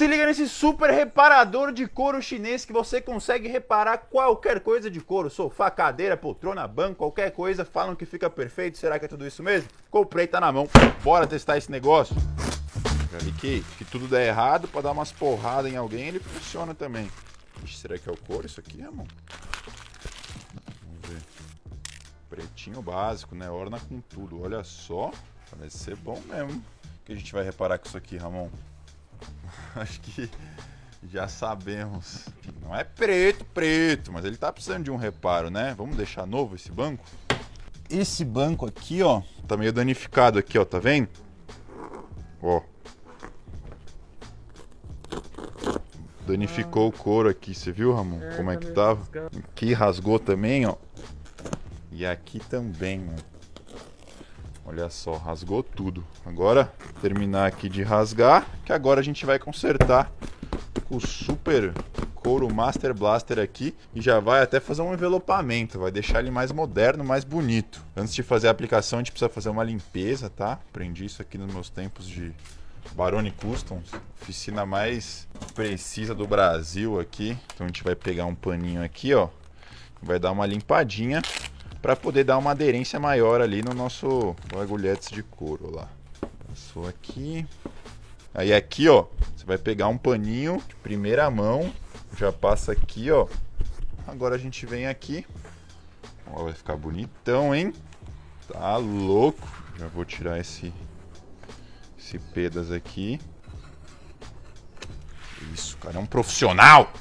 Se liga nesse super reparador de couro chinês que você consegue reparar qualquer coisa de couro, sofá, cadeira, poltrona, banco, qualquer coisa, falam que fica perfeito, será que é tudo isso mesmo? Comprei, tá na mão, bora testar esse negócio. Já que, que tudo der errado, pra dar umas porradas em alguém ele funciona também. Ixi, será que é o couro isso aqui, irmão? Vamos ver. Pretinho básico, né? Orna com tudo, olha só, parece ser bom mesmo. O que a gente vai reparar com isso aqui, Ramon? acho que já sabemos. Não é preto, preto, mas ele tá precisando de um reparo, né? Vamos deixar novo esse banco? Esse banco aqui, ó, tá meio danificado aqui, ó, tá vendo? Ó. Danificou o couro aqui, você viu, Ramon? É, Como é tá que tava? Aqui rasgou também, ó. E aqui também, mano. Olha só, rasgou tudo. Agora, terminar aqui de rasgar, que agora a gente vai consertar o super couro Master Blaster aqui e já vai até fazer um envelopamento, vai deixar ele mais moderno, mais bonito. Antes de fazer a aplicação, a gente precisa fazer uma limpeza, tá? Aprendi isso aqui nos meus tempos de Barone Customs, oficina mais precisa do Brasil aqui. Então a gente vai pegar um paninho aqui, ó, vai dar uma limpadinha para poder dar uma aderência maior ali no nosso bagulhetes de couro lá. Passou aqui. Aí aqui, ó, você vai pegar um paninho de primeira mão, já passa aqui, ó. Agora a gente vem aqui. Ó, vai ficar bonitão, hein? Tá louco. Já vou tirar esse esse pedas aqui. Isso, cara, é um profissional.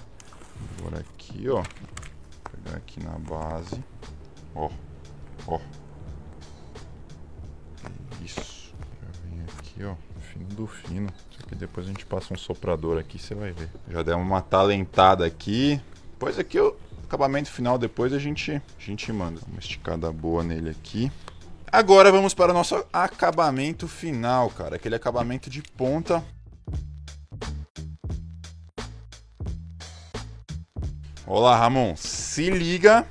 Agora aqui, ó. Vou pegar aqui na base. Ó, ó. É isso. Já vem aqui, ó. Fino do fino. Isso depois a gente passa um soprador aqui, você vai ver. Já deu uma talentada aqui. Pois aqui o acabamento final depois a gente, a gente manda. Uma esticada boa nele aqui. Agora vamos para o nosso acabamento final, cara. Aquele acabamento de ponta. Olá, Ramon. Se liga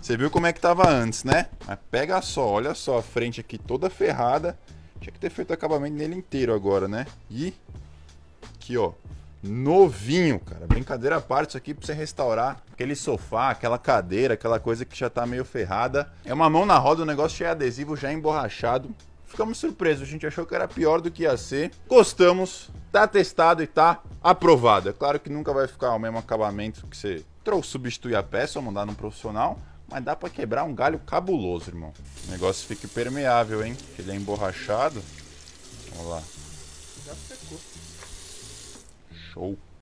você viu como é que tava antes, né? Mas pega só, olha só a frente aqui toda ferrada. Tinha que ter feito acabamento nele inteiro agora, né? E aqui, ó, novinho, cara. Brincadeira à parte, isso aqui pra você restaurar aquele sofá, aquela cadeira, aquela coisa que já tá meio ferrada. É uma mão na roda, o negócio já é adesivo, já é emborrachado. Ficamos surpresos, a gente achou que era pior do que ia ser. Gostamos, tá testado e tá aprovado. É claro que nunca vai ficar o mesmo acabamento que você ou substituir a peça ou mandar num profissional, mas dá pra quebrar um galho cabuloso, irmão. O negócio fica impermeável, hein? Porque ele é emborrachado. Vamos lá. Já secou. Show.